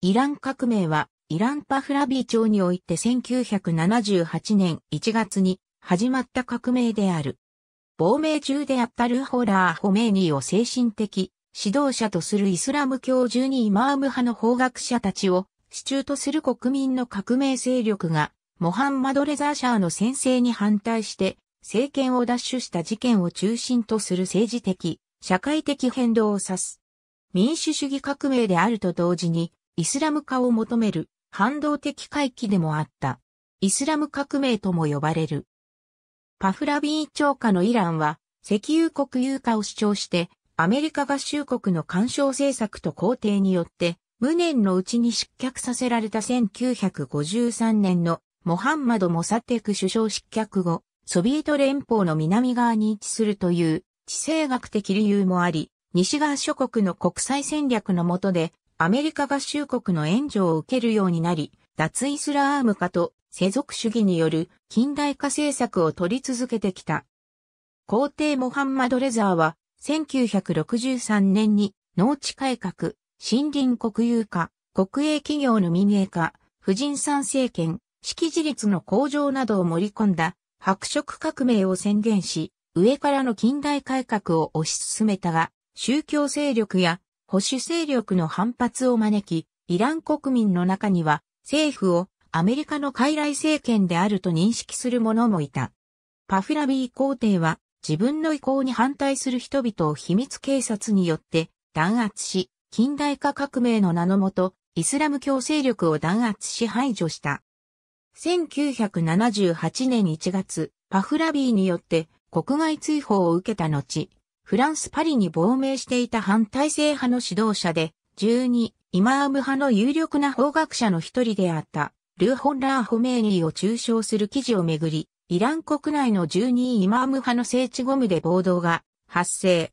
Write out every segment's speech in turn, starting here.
イラン革命は、イランパフラビー町において1978年1月に始まった革命である。亡命中であったルホラー・ホメーニーを精神的指導者とするイスラム教中にイマーム派の法学者たちを支柱とする国民の革命勢力が、モハンマド・レザーシャーの先制に反対して政権を奪取した事件を中心とする政治的、社会的変動を指す。民主主義革命であると同時に、イスラム化を求める反動的回帰でもあった。イスラム革命とも呼ばれる。パフラビー長下のイランは石油国有化を主張してアメリカ合衆国の干渉政策と皇帝によって無念のうちに失脚させられた1953年のモハンマド・モサテク首相失脚後、ソビエト連邦の南側に位置するという地政学的理由もあり、西側諸国の国際戦略の下でアメリカ合衆国の援助を受けるようになり、脱イスラーム化と世俗主義による近代化政策を取り続けてきた。皇帝モハンマド・レザーは、1963年に農地改革、森林国有化、国営企業の民営化、婦人参政権、識字率の向上などを盛り込んだ白色革命を宣言し、上からの近代改革を推し進めたが、宗教勢力や保守勢力の反発を招き、イラン国民の中には政府をアメリカの傀儡政権であると認識する者もいた。パフラビー皇帝は自分の意向に反対する人々を秘密警察によって弾圧し、近代化革命の名のもと、イスラム教勢力を弾圧し排除した。1978年1月、パフラビーによって国外追放を受けた後、フランス・パリに亡命していた反体制派の指導者で、12、イマーム派の有力な法学者の一人であった、ルーホンラー・ホメーニーを中傷する記事をめぐり、イラン国内の12イマーム派の聖地ゴムで暴動が発生。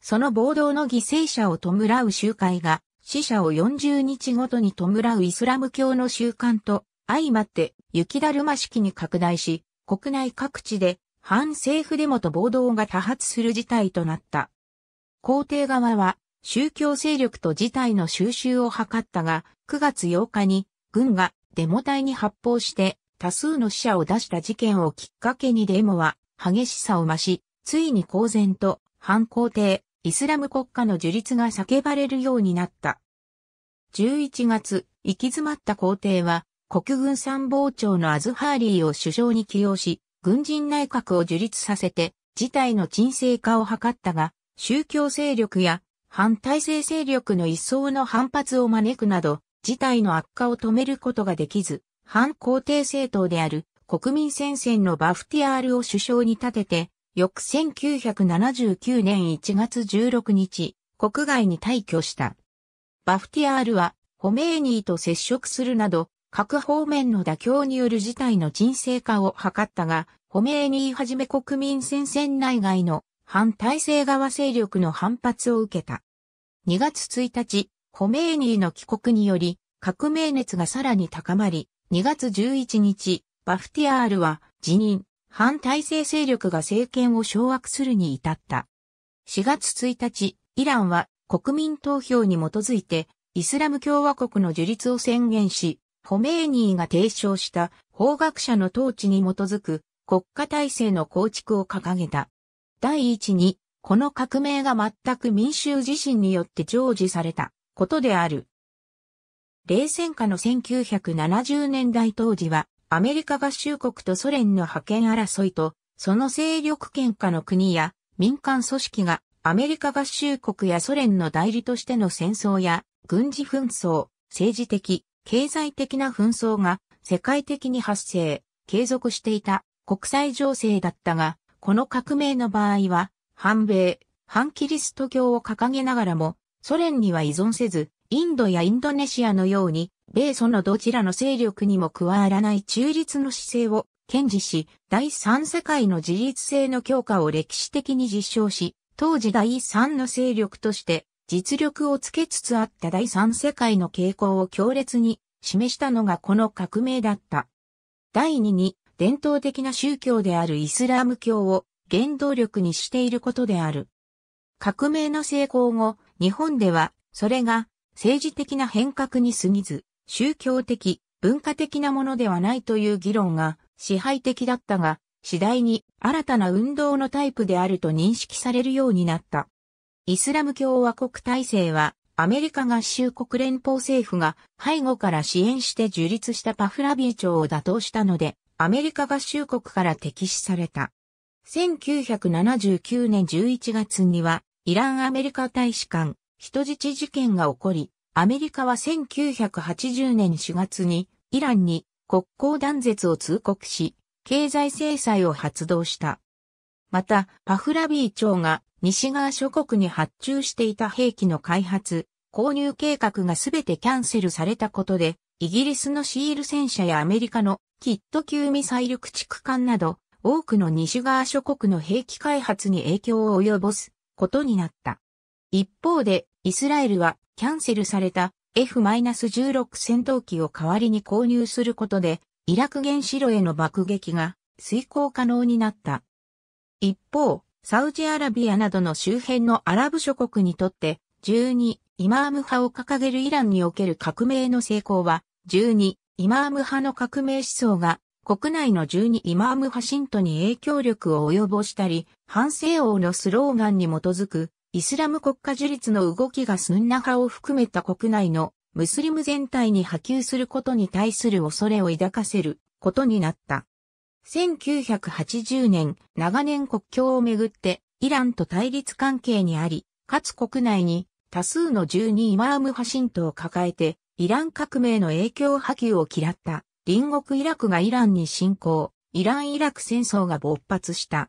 その暴動の犠牲者を弔う集会が、死者を40日ごとに弔うイスラム教の習慣と相まって雪だるま式に拡大し、国内各地で反政府デモと暴動が多発する事態となった。皇帝側は宗教勢力と事態の収拾を図ったが、9月8日に軍がデモ隊に発砲して多数の死者を出した事件をきっかけにデモは激しさを増し、ついに公然と反皇帝、イスラム国家の樹立が叫ばれるようになった。11月、行き詰まった皇帝は国軍参謀長のアズハーリーを首相に起用し、軍人内閣を樹立させて、事態の沈静化を図ったが、宗教勢力や反体制勢力の一層の反発を招くなど、事態の悪化を止めることができず、反皇帝政党である国民戦線のバフティアールを首相に立てて、翌1979年1月16日、国外に退去した。バフティアールは、ホメーニーと接触するなど、各方面の妥協による事態の沈静化を図ったが、ホメーニーはじめ国民戦線内外の反体制側勢力の反発を受けた。2月1日、ホメーニーの帰国により、革命熱がさらに高まり、2月11日、バフティアールは辞任、反体制勢力が政権を掌握するに至った。4月1日、イランは国民投票に基づいて、イスラム共和国の樹立を宣言し、ホメーニーが提唱した法学者の統治に基づく国家体制の構築を掲げた。第一に、この革命が全く民衆自身によって常時されたことである。冷戦下の1970年代当時は、アメリカ合衆国とソ連の覇権争いと、その勢力圏下の国や民間組織がアメリカ合衆国やソ連の代理としての戦争や軍事紛争、政治的、経済的な紛争が世界的に発生、継続していた国際情勢だったが、この革命の場合は、反米、反キリスト教を掲げながらも、ソ連には依存せず、インドやインドネシアのように、米ソのどちらの勢力にも加わらない中立の姿勢を堅持し、第三世界の自立性の強化を歴史的に実証し、当時第三の勢力として実力をつけつつあった第三世界の傾向を強烈に示したのがこの革命だった。第二に、伝統的な宗教であるイスラーム教を原動力にしていることである。革命の成功後、日本では、それが政治的な変革に過ぎず、宗教的、文化的なものではないという議論が支配的だったが、次第に新たな運動のタイプであると認識されるようになった。イスラム共和国体制は、アメリカ合衆国連邦政府が背後から支援して樹立したパフラビエ朝を打倒したので、アメリカ合衆国から敵視された。1979年11月には、イランアメリカ大使館、人質事件が起こり、アメリカは1980年4月に、イランに国交断絶を通告し、経済制裁を発動した。また、パフラビー長が西側諸国に発注していた兵器の開発、購入計画がすべてキャンセルされたことで、イギリスのシール戦車やアメリカのキット級ミサイル駆逐艦など、多くの西側諸国の兵器開発に影響を及ぼすことになった。一方で、イスラエルはキャンセルされた F-16 戦闘機を代わりに購入することで、イラク原子炉への爆撃が遂行可能になった。一方、サウジアラビアなどの周辺のアラブ諸国にとって、12、イマーム派を掲げるイランにおける革命の成功は、12、イマーム派の革命思想が、国内の12イマーム派信徒に影響力を及ぼしたり、反省王のスローガンに基づく、イスラム国家樹立の動きがスンナ派を含めた国内のムスリム全体に波及することに対する恐れを抱かせることになった。1980年、長年国境をめぐって、イランと対立関係にあり、かつ国内に多数の12イマーム派信徒を抱えて、イラン革命の影響波及を嫌った隣国イラクがイランに侵攻、イラン・イラク戦争が勃発した。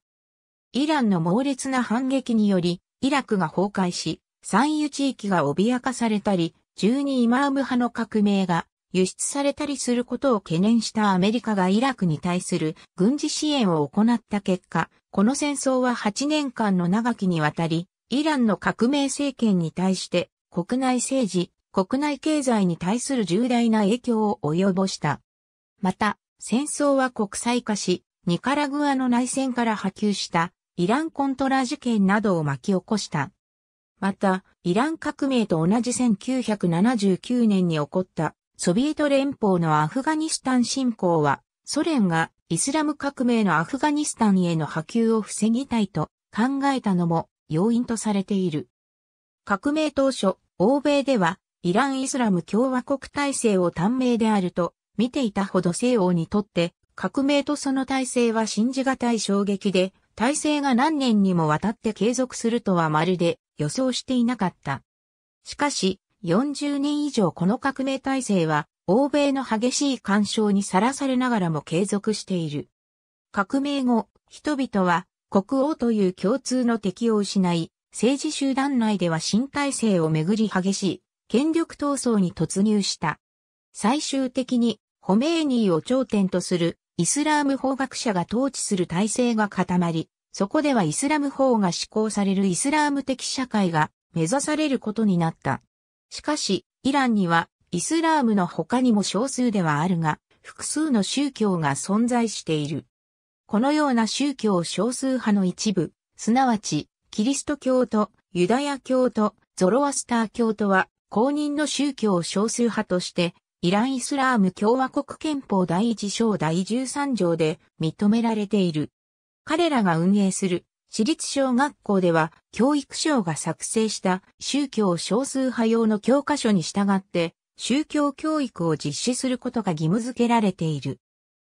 イランの猛烈な反撃により、イラクが崩壊し、産油地域が脅かされたり、12イマーム派の革命が輸出されたりすることを懸念したアメリカがイラクに対する軍事支援を行った結果、この戦争は8年間の長きにわたり、イランの革命政権に対して国内政治、国内経済に対する重大な影響を及ぼした。また、戦争は国際化し、ニカラグアの内戦から波及したイランコントラ事件などを巻き起こした。また、イラン革命と同じ1979年に起こったソビエト連邦のアフガニスタン侵攻は、ソ連がイスラム革命のアフガニスタンへの波及を防ぎたいと考えたのも要因とされている。革命当初、欧米ではイランイスラム共和国体制を短命であると見ていたほど西欧にとって革命とその体制は信じがたい衝撃で体制が何年にもわたって継続するとはまるで予想していなかった。しかし、40年以上この革命体制は、欧米の激しい干渉にさらされながらも継続している。革命後、人々は国王という共通の敵を失い、政治集団内では新体制をめぐり激しい権力闘争に突入した。最終的にホメーニーを頂点とするイスラーム法学者が統治する体制が固まり、そこではイスラム法が施行されるイスラーム的社会が目指されることになった。しかし、イランにはイスラームの他にも少数ではあるが、複数の宗教が存在している。このような宗教少数派の一部、すなわち、キリスト教とユダヤ教とゾロアスター教とは、公認の宗教少数派として、イラン・イスラーム共和国憲法第1章第13条で認められている。彼らが運営する私立小学校では教育省が作成した宗教少数派用の教科書に従って宗教教育を実施することが義務付けられている。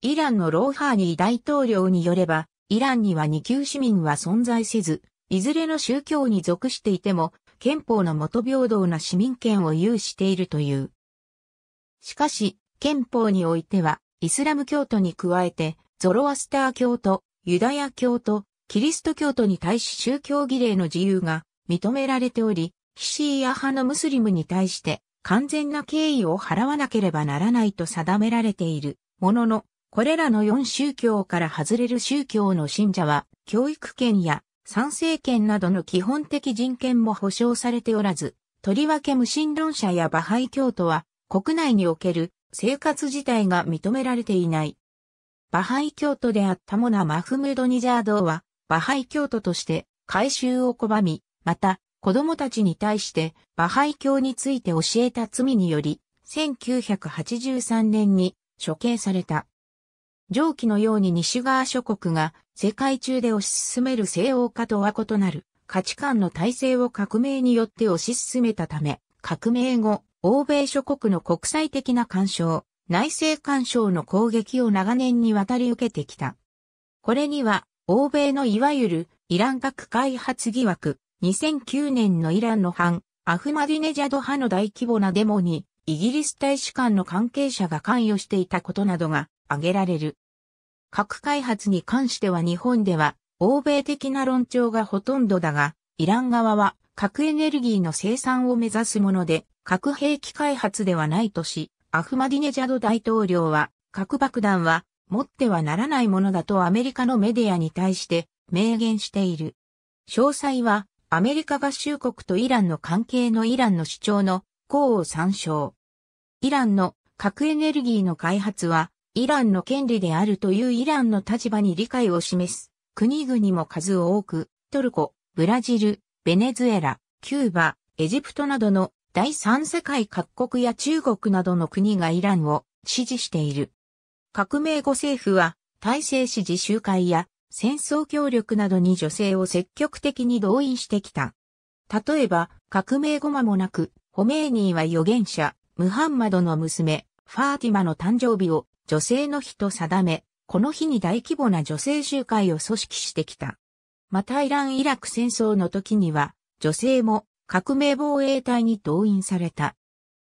イランのローハーニー大統領によれば、イランには二級市民は存在せず、いずれの宗教に属していても、憲法の元平等な市民権を有しているという。しかし、憲法においては、イスラム教徒に加えて、ゾロアスター教徒、ユダヤ教徒、キリスト教徒に対し宗教儀礼の自由が認められており、ヒシーア派のムスリムに対して完全な敬意を払わなければならないと定められているものの、これらの4宗教から外れる宗教の信者は、教育権や参政権などの基本的人権も保障されておらず、とりわけ無神論者やバハイ教徒は、国内における生活自体が認められていない。バハイ教徒であったモナ・マフムド・ニジャードは、バハイ教徒として改宗を拒み、また子供たちに対してバハイ教について教えた罪により、1983年に処刑された。上記のように西側諸国が世界中で推し進める西欧化とは異なる価値観の体制を革命によって推し進めたため、革命後、欧米諸国の国際的な干渉、内政干渉の攻撃を長年にわたり受けてきた。これには欧米のいわゆるイラン核開発疑惑、2009年のイランの反、アフマディネジャド派の大規模なデモに、イギリス大使館の関係者が関与していたことなどが挙げられる。核開発に関しては日本では、欧米的な論調がほとんどだが、イラン側は核エネルギーの生産を目指すもので、核兵器開発ではないとし、アフマディネジャド大統領は、核爆弾は持ってはならないものだとアメリカのメディアに対して明言している。詳細はアメリカ合衆国とイランの関係のイランの主張の項を参照。イランの核エネルギーの開発はイランの権利であるというイランの立場に理解を示す国々も数多く、トルコ、ブラジル、ベネズエラ、キューバ、エジプトなどの第三世界各国や中国などの国がイランを支持している。革命後政府は、体制支持集会や戦争協力などに女性を積極的に動員してきた。例えば、革命後間もなく、ホメーニーは預言者、ムハンマドの娘、ファーティマの誕生日を女性の日と定め、この日に大規模な女性集会を組織してきた。またイラン・イラク戦争の時には、女性も革命防衛隊に動員された。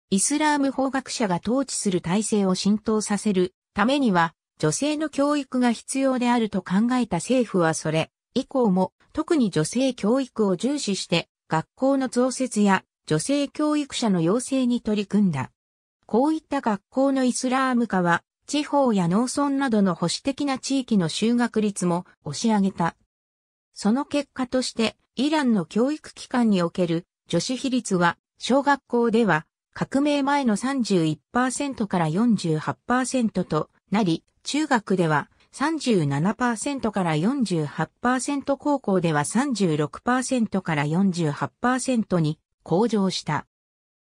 イスラーム法学者が統治する体制を浸透させるためには女性の教育が必要であると考えた政府はそれ以降も特に女性教育を重視して学校の増設や女性教育者の養成に取り組んだ。こういった学校のイスラーム化は地方や農村などの保守的な地域の就学率も押し上げた。その結果としてイランの教育機関における女子比率は小学校では革命前の31%から48%となり、中学では37%から48%高校では36%から48%に向上した。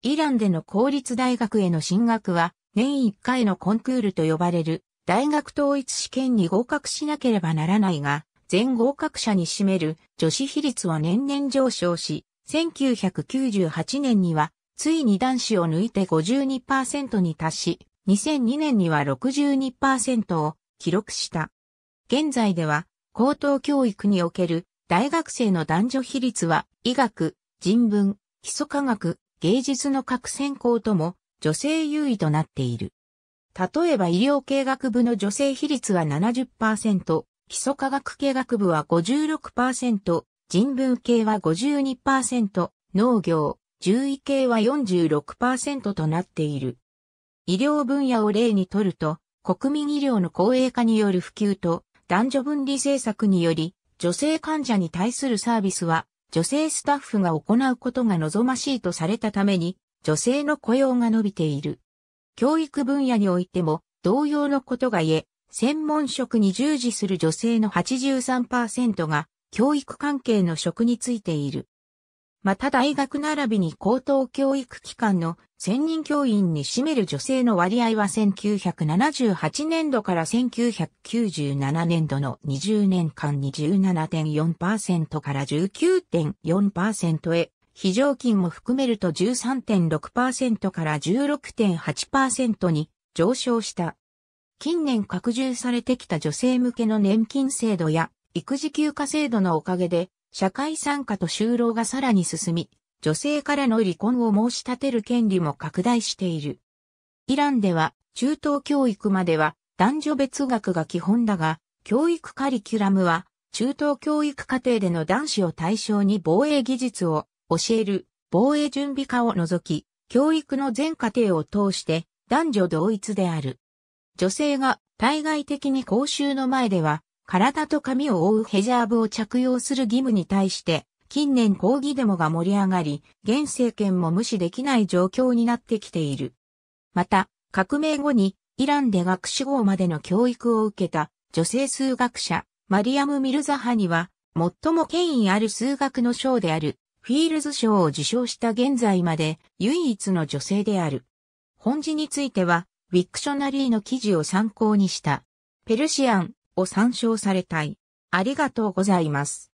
イランでの公立大学への進学は年1回のコンクールと呼ばれる大学統一試験に合格しなければならないが、全合格者に占める女子比率は年々上昇し、1998年にはついに男子を抜いて52%に達し、2002年には62%を記録した。現在では、高等教育における大学生の男女比率は、医学、人文、基礎科学、芸術の各専攻とも女性優位となっている。例えば医療系学部の女性比率は70%、基礎科学系学部は56%、人文系は52%、農業、獣医系は46%となっている。医療分野を例にとると、国民医療の公営化による普及と男女分離政策により、女性患者に対するサービスは、女性スタッフが行うことが望ましいとされたために、女性の雇用が伸びている。教育分野においても、同様のことが言え、専門職に従事する女性の83%が、教育関係の職についている。また大学並びに高等教育機関の専任教員に占める女性の割合は1978年度から1997年度の20年間に17.4%から19.4%へ、非常勤も含めると13.6%から16.8%に上昇した。近年拡充されてきた女性向けの年金制度や育児休暇制度のおかげで社会参加と就労がさらに進み、女性からの離婚を申し立てる権利も拡大している。イランでは、中等教育までは男女別学が基本だが、教育カリキュラムは、中等教育課程での男子を対象に防衛技術を教える防衛準備課を除き、教育の全過程を通して男女同一である。女性が対外的に公衆の前では体と髪を覆うヘジャーブを着用する義務に対して、近年抗議デモが盛り上がり、現政権も無視できない状況になってきている。また、革命後にイランで学士号までの教育を受けた女性数学者、マリアム・ミルザハには、最も権威ある数学の賞である、フィールズ賞を受賞した現在まで唯一の女性である。本字については、ウィクショナリーの記事を参考にした。ペルシアン、を参照されたい。ありがとうございます。